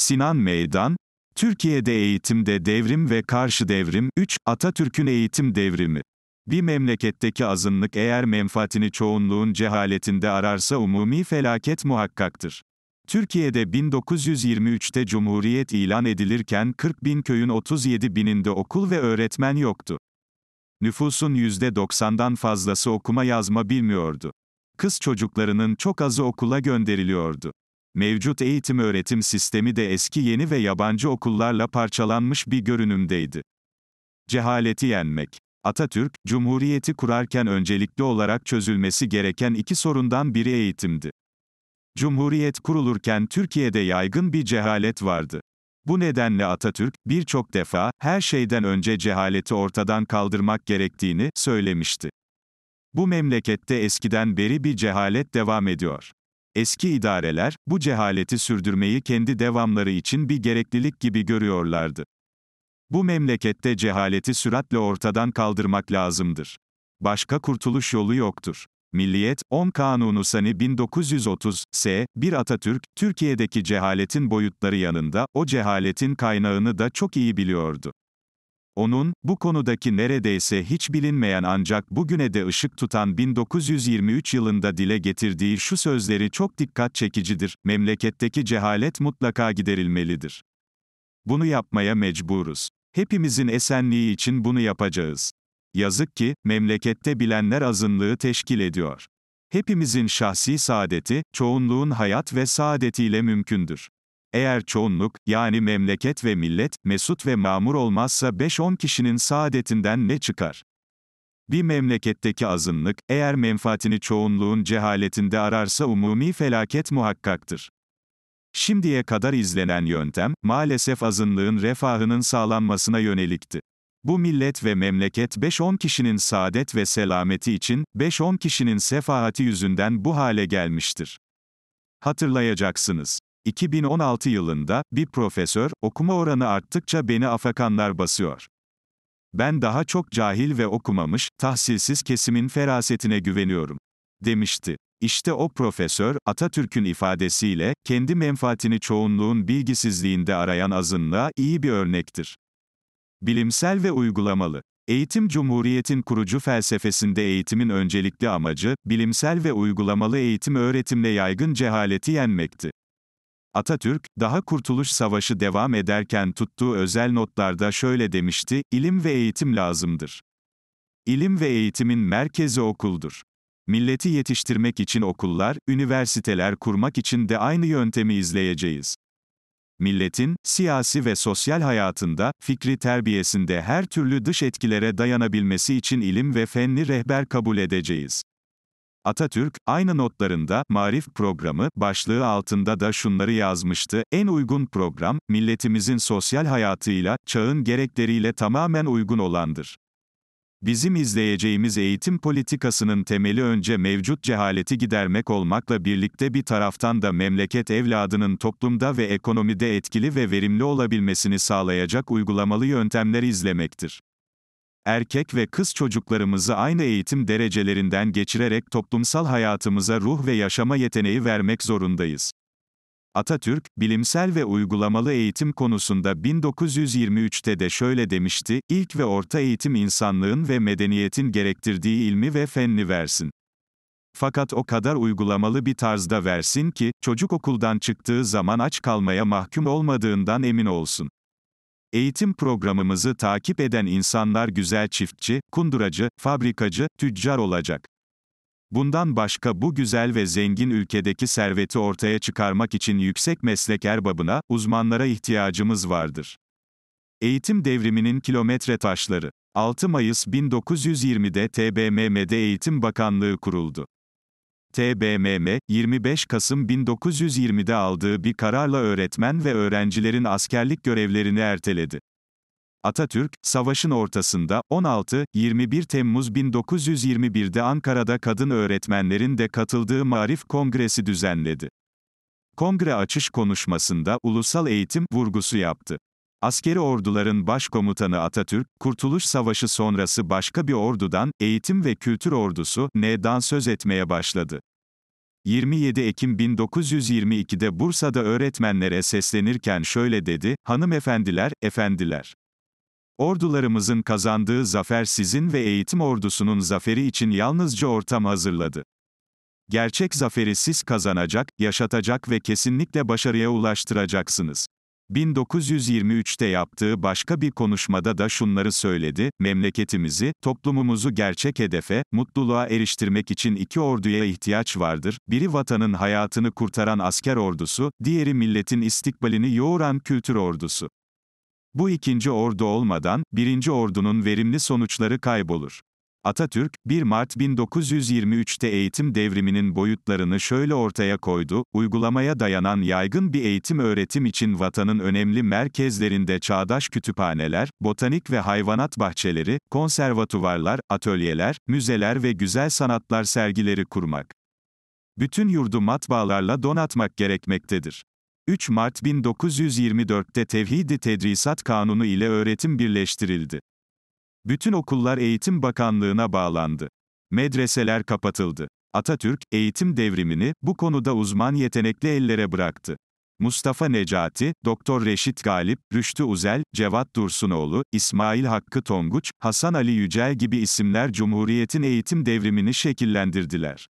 Sinan Meydan, Türkiye'de eğitimde devrim ve karşı devrim 3. Atatürk'ün eğitim devrimi. Bir memleketteki azınlık eğer menfaatini çoğunluğun cehaletinde ararsa umumi felaket muhakkaktır. Türkiye'de 1923'te Cumhuriyet ilan edilirken 40 bin köyün 37 bininde okul ve öğretmen yoktu. Nüfusun %90'dan fazlası okuma yazma bilmiyordu. Kız çocuklarının çok azı okula gönderiliyordu. Mevcut eğitim öğretim sistemi de eski yeni ve yabancı okullarla parçalanmış bir görünümdeydi. Cehaleti yenmek. Atatürk, Cumhuriyeti kurarken öncelikli olarak çözülmesi gereken iki sorundan biri eğitimdi. Cumhuriyet kurulurken Türkiye'de yaygın bir cehalet vardı. Bu nedenle Atatürk, birçok defa, her şeyden önce cehaleti ortadan kaldırmak gerektiğini söylemişti. Bu memlekette eskiden beri bir cehalet devam ediyor. Eski idareler, bu cehaleti sürdürmeyi kendi devamları için bir gereklilik gibi görüyorlardı. Bu memlekette cehaleti süratle ortadan kaldırmak lazımdır. Başka kurtuluş yolu yoktur. Milliyet, 10 Kanunu Sani 1930, S. 1 Atatürk, Türkiye'deki cehaletin boyutları yanında, o cehaletin kaynağını da çok iyi biliyordu. Onun, bu konudaki neredeyse hiç bilinmeyen ancak bugüne de ışık tutan 1923 yılında dile getirdiği şu sözleri çok dikkat çekicidir, memleketteki cehalet mutlaka giderilmelidir. Bunu yapmaya mecburuz. Hepimizin esenliği için bunu yapacağız. Yazık ki, memlekette bilenler azınlığı teşkil ediyor. Hepimizin şahsi saadeti, çoğunluğun hayat ve saadetiyle mümkündür. Eğer çoğunluk, yani memleket ve millet, mesut ve mamur olmazsa 5-10 kişinin saadetinden ne çıkar? Bir memleketteki azınlık, eğer menfaatini çoğunluğun cehaletinde ararsa umumi felaket muhakkaktır. Şimdiye kadar izlenen yöntem, maalesef azınlığın refahının sağlanmasına yönelikti. Bu millet ve memleket 5-10 kişinin saadet ve selameti için, 5-10 kişinin sefahati yüzünden bu hale gelmiştir. Hatırlayacaksınız. 2016 yılında, bir profesör, okuma oranı arttıkça beni afakanlar basıyor. Ben daha çok cahil ve okumamış, tahsilsiz kesimin ferasetine güveniyorum, demişti. İşte o profesör, Atatürk'ün ifadesiyle, kendi menfaatini çoğunluğun bilgisizliğinde arayan azınlığa iyi bir örnektir. Bilimsel ve uygulamalı. Eğitim Cumhuriyet'in kurucu felsefesinde eğitimin öncelikli amacı, bilimsel ve uygulamalı eğitim öğretimle yaygın cehaleti yenmekti. Atatürk, daha Kurtuluş Savaşı devam ederken tuttuğu özel notlarda şöyle demişti, ilim ve eğitim lazımdır. İlim ve eğitimin merkezi okuldur. Milleti yetiştirmek için okullar, üniversiteler kurmak için de aynı yöntemi izleyeceğiz. Milletin, siyasi ve sosyal hayatında, fikri terbiyesinde her türlü dış etkilere dayanabilmesi için ilim ve fenni rehber kabul edeceğiz. Atatürk, aynı notlarında, Marif programı, başlığı altında da şunları yazmıştı, en uygun program, milletimizin sosyal hayatıyla, çağın gerekleriyle tamamen uygun olandır. Bizim izleyeceğimiz eğitim politikasının temeli önce mevcut cehaleti gidermek olmakla birlikte bir taraftan da memleket evladının toplumda ve ekonomide etkili ve verimli olabilmesini sağlayacak uygulamalı yöntemler izlemektir erkek ve kız çocuklarımızı aynı eğitim derecelerinden geçirerek toplumsal hayatımıza ruh ve yaşama yeteneği vermek zorundayız. Atatürk, bilimsel ve uygulamalı eğitim konusunda 1923'te de şöyle demişti, ilk ve orta eğitim insanlığın ve medeniyetin gerektirdiği ilmi ve fenni versin. Fakat o kadar uygulamalı bir tarzda versin ki, çocuk okuldan çıktığı zaman aç kalmaya mahkum olmadığından emin olsun. Eğitim programımızı takip eden insanlar güzel çiftçi, kunduracı, fabrikacı, tüccar olacak. Bundan başka bu güzel ve zengin ülkedeki serveti ortaya çıkarmak için yüksek meslek erbabına, uzmanlara ihtiyacımız vardır. Eğitim devriminin kilometre taşları 6 Mayıs 1920'de TBMM'de Eğitim Bakanlığı kuruldu. TBMM, 25 Kasım 1920'de aldığı bir kararla öğretmen ve öğrencilerin askerlik görevlerini erteledi. Atatürk, savaşın ortasında, 16-21 Temmuz 1921'de Ankara'da kadın öğretmenlerin de katıldığı Marif Kongresi düzenledi. Kongre açış konuşmasında, ulusal eğitim, vurgusu yaptı. Askeri orduların başkomutanı Atatürk, Kurtuluş Savaşı sonrası başka bir ordudan, Eğitim ve Kültür Ordusu, NE'dan söz etmeye başladı. 27 Ekim 1922'de Bursa'da öğretmenlere seslenirken şöyle dedi, hanımefendiler, efendiler. Ordularımızın kazandığı zafer sizin ve eğitim ordusunun zaferi için yalnızca ortam hazırladı. Gerçek zaferi siz kazanacak, yaşatacak ve kesinlikle başarıya ulaştıracaksınız. 1923'te yaptığı başka bir konuşmada da şunları söyledi, memleketimizi, toplumumuzu gerçek hedefe, mutluluğa eriştirmek için iki orduya ihtiyaç vardır, biri vatanın hayatını kurtaran asker ordusu, diğeri milletin istikbalini yoğuran kültür ordusu. Bu ikinci ordu olmadan, birinci ordunun verimli sonuçları kaybolur. Atatürk, 1 Mart 1923'te eğitim devriminin boyutlarını şöyle ortaya koydu, uygulamaya dayanan yaygın bir eğitim öğretim için vatanın önemli merkezlerinde çağdaş kütüphaneler, botanik ve hayvanat bahçeleri, konservatuvarlar, atölyeler, müzeler ve güzel sanatlar sergileri kurmak. Bütün yurdu matbaalarla donatmak gerekmektedir. 3 Mart 1924'te Tevhid-i Tedrisat Kanunu ile öğretim birleştirildi. Bütün okullar Eğitim Bakanlığı'na bağlandı. Medreseler kapatıldı. Atatürk, eğitim devrimini, bu konuda uzman yetenekli ellere bıraktı. Mustafa Necati, Doktor Reşit Galip, Rüştü Uzel, Cevat Dursunoğlu, İsmail Hakkı Tonguç, Hasan Ali Yücel gibi isimler Cumhuriyet'in eğitim devrimini şekillendirdiler.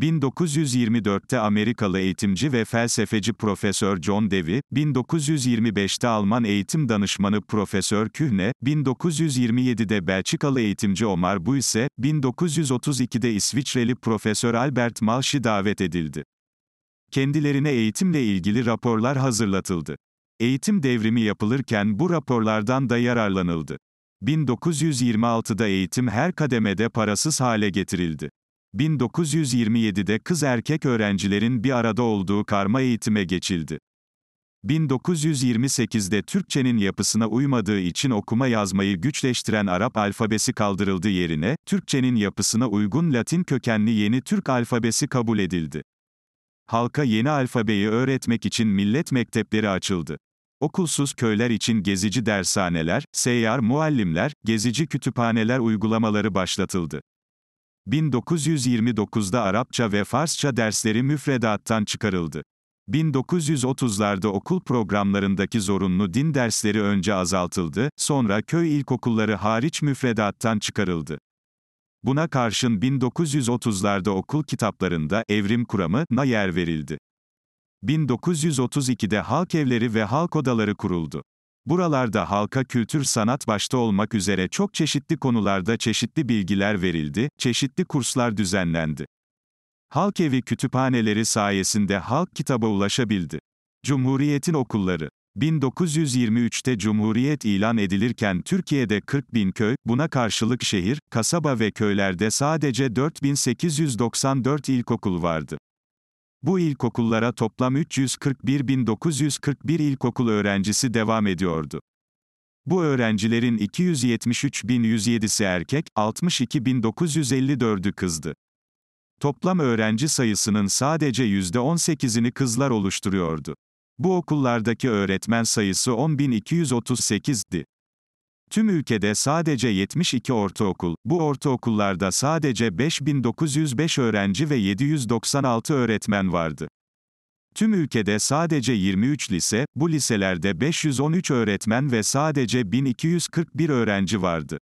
1924'te Amerikalı eğitimci ve felsefeci Profesör John Dewey, 1925'te Alman eğitim danışmanı Profesör Kühne, 1927'de Belçikalı eğitimci Omar Buyse, 1932'de İsviçreli Profesör Albert Malşi davet edildi. Kendilerine eğitimle ilgili raporlar hazırlatıldı. Eğitim devrimi yapılırken bu raporlardan da yararlanıldı. 1926'da eğitim her kademede parasız hale getirildi. 1927'de kız erkek öğrencilerin bir arada olduğu karma eğitime geçildi. 1928'de Türkçenin yapısına uymadığı için okuma yazmayı güçleştiren Arap alfabesi kaldırıldı yerine, Türkçenin yapısına uygun Latin kökenli yeni Türk alfabesi kabul edildi. Halka yeni alfabeyi öğretmek için millet mektepleri açıldı. Okulsuz köyler için gezici dershaneler, seyyar muallimler, gezici kütüphaneler uygulamaları başlatıldı. 1929'da Arapça ve Farsça dersleri müfredattan çıkarıldı. 1930'larda okul programlarındaki zorunlu din dersleri önce azaltıldı, sonra köy ilkokulları hariç müfredattan çıkarıldı. Buna karşın 1930'larda okul kitaplarında evrim kuramı na yer verildi. 1932'de halk evleri ve halk odaları kuruldu. Buralarda halka kültür sanat başta olmak üzere çok çeşitli konularda çeşitli bilgiler verildi, çeşitli kurslar düzenlendi. Halk evi kütüphaneleri sayesinde halk kitaba ulaşabildi. Cumhuriyetin okulları 1923'te Cumhuriyet ilan edilirken Türkiye'de 40 bin köy, buna karşılık şehir, kasaba ve köylerde sadece 4894 ilkokul vardı. Bu ilkokullara toplam 341.941 ilkokul öğrencisi devam ediyordu. Bu öğrencilerin 273.107'si erkek, 62.954'ü kızdı. Toplam öğrenci sayısının sadece %18'ini kızlar oluşturuyordu. Bu okullardaki öğretmen sayısı 10.238'di. Tüm ülkede sadece 72 ortaokul, bu ortaokullarda sadece 5905 öğrenci ve 796 öğretmen vardı. Tüm ülkede sadece 23 lise, bu liselerde 513 öğretmen ve sadece 1241 öğrenci vardı.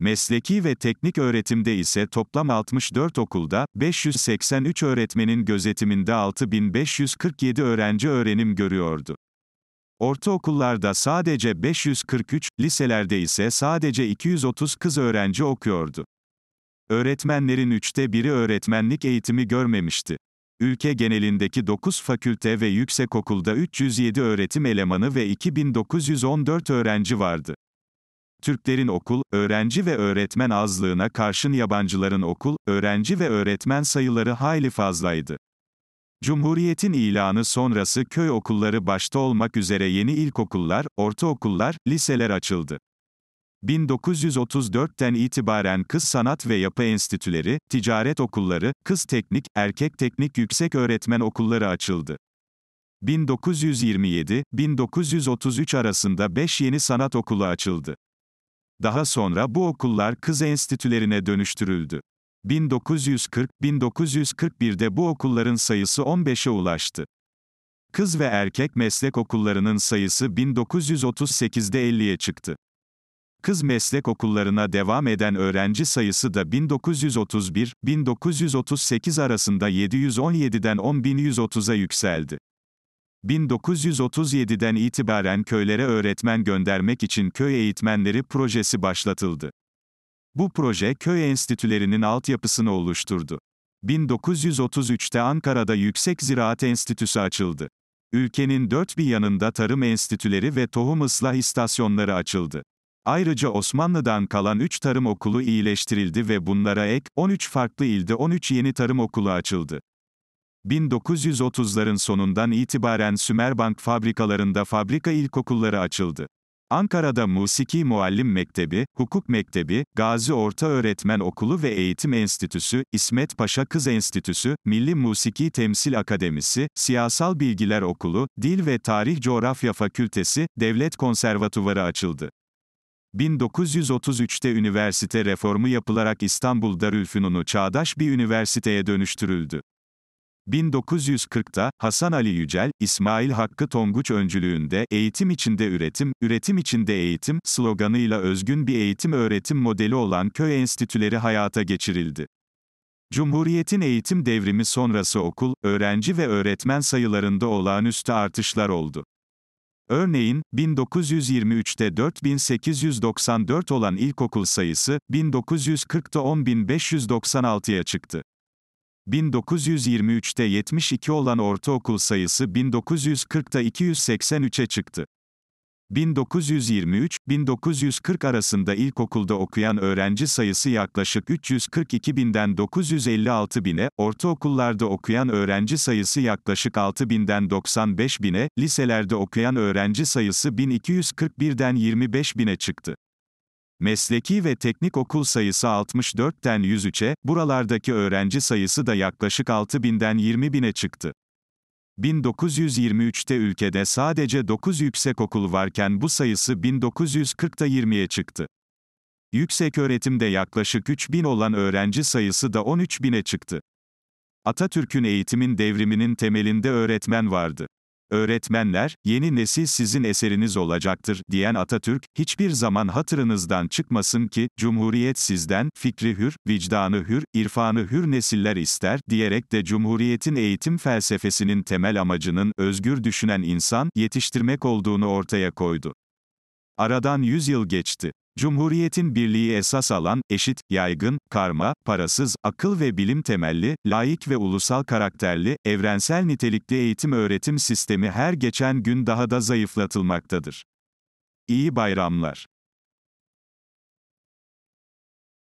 Mesleki ve teknik öğretimde ise toplam 64 okulda 583 öğretmenin gözetiminde 6547 öğrenci öğrenim görüyordu. Ortaokullarda sadece 543, liselerde ise sadece 230 kız öğrenci okuyordu. Öğretmenlerin üçte biri öğretmenlik eğitimi görmemişti. Ülke genelindeki 9 fakülte ve yüksekokulda 307 öğretim elemanı ve 2914 öğrenci vardı. Türklerin okul, öğrenci ve öğretmen azlığına karşın yabancıların okul, öğrenci ve öğretmen sayıları hayli fazlaydı. Cumhuriyetin ilanı sonrası köy okulları başta olmak üzere yeni ilkokullar, ortaokullar, liseler açıldı. 1934'ten itibaren Kız Sanat ve Yapı Enstitüleri, ticaret okulları, kız teknik, erkek teknik yüksek öğretmen okulları açıldı. 1927-1933 arasında 5 yeni sanat okulu açıldı. Daha sonra bu okullar kız enstitülerine dönüştürüldü. 1940-1941'de bu okulların sayısı 15'e ulaştı. Kız ve erkek meslek okullarının sayısı 1938'de 50'ye çıktı. Kız meslek okullarına devam eden öğrenci sayısı da 1931-1938 arasında 717'den 10.130'a yükseldi. 1937'den itibaren köylere öğretmen göndermek için köy eğitmenleri projesi başlatıldı. Bu proje köy enstitülerinin altyapısını oluşturdu. 1933'te Ankara'da Yüksek Ziraat Enstitüsü açıldı. Ülkenin dört bir yanında tarım enstitüleri ve tohum ıslah istasyonları açıldı. Ayrıca Osmanlı'dan kalan 3 tarım okulu iyileştirildi ve bunlara ek, 13 farklı ilde 13 yeni tarım okulu açıldı. 1930'ların sonundan itibaren Sümerbank fabrikalarında fabrika ilkokulları açıldı. Ankara'da Musiki Muallim Mektebi, Hukuk Mektebi, Gazi Orta Öğretmen Okulu ve Eğitim Enstitüsü, İsmet Paşa Kız Enstitüsü, Milli Musiki Temsil Akademisi, Siyasal Bilgiler Okulu, Dil ve Tarih Coğrafya Fakültesi, Devlet Konservatuvarı açıldı. 1933'te üniversite reformu yapılarak İstanbul Darülfünun'u çağdaş bir üniversiteye dönüştürüldü. 1940'da Hasan Ali Yücel, İsmail Hakkı Tonguç öncülüğünde eğitim içinde üretim, üretim içinde eğitim sloganıyla özgün bir eğitim öğretim modeli olan köy enstitüleri hayata geçirildi. Cumhuriyetin eğitim devrimi sonrası okul, öğrenci ve öğretmen sayılarında olağanüstü artışlar oldu. Örneğin, 1923'te 4894 olan ilkokul sayısı, 1940'ta 10596'ya çıktı. 1923'te 72 olan ortaokul sayısı 1940'ta 283'e çıktı. 1923-1940 arasında ilkokulda okuyan öğrenci sayısı yaklaşık 342 binden 956 bine, ortaokullarda okuyan öğrenci sayısı yaklaşık 6 binden 95 bine, liselerde okuyan öğrenci sayısı 1241'den 25 bine çıktı. Mesleki ve teknik okul sayısı 64'ten 103'e, buralardaki öğrenci sayısı da yaklaşık 6000'den 20.000'e çıktı. 1923'te ülkede sadece 9 yüksek okul varken bu sayısı 1940'ta 20'ye çıktı. Yüksek öğretimde yaklaşık 3000 olan öğrenci sayısı da 13.000'e çıktı. Atatürk'ün eğitimin devriminin temelinde öğretmen vardı. Öğretmenler, yeni nesil sizin eseriniz olacaktır, diyen Atatürk, hiçbir zaman hatırınızdan çıkmasın ki, Cumhuriyet sizden, fikri hür, vicdanı hür, irfanı hür nesiller ister, diyerek de Cumhuriyet'in eğitim felsefesinin temel amacının, özgür düşünen insan, yetiştirmek olduğunu ortaya koydu. Aradan 100 yıl geçti. Cumhuriyetin birliği esas alan, eşit, yaygın, karma, parasız, akıl ve bilim temelli, laik ve ulusal karakterli, evrensel nitelikli eğitim öğretim sistemi her geçen gün daha da zayıflatılmaktadır. İyi bayramlar.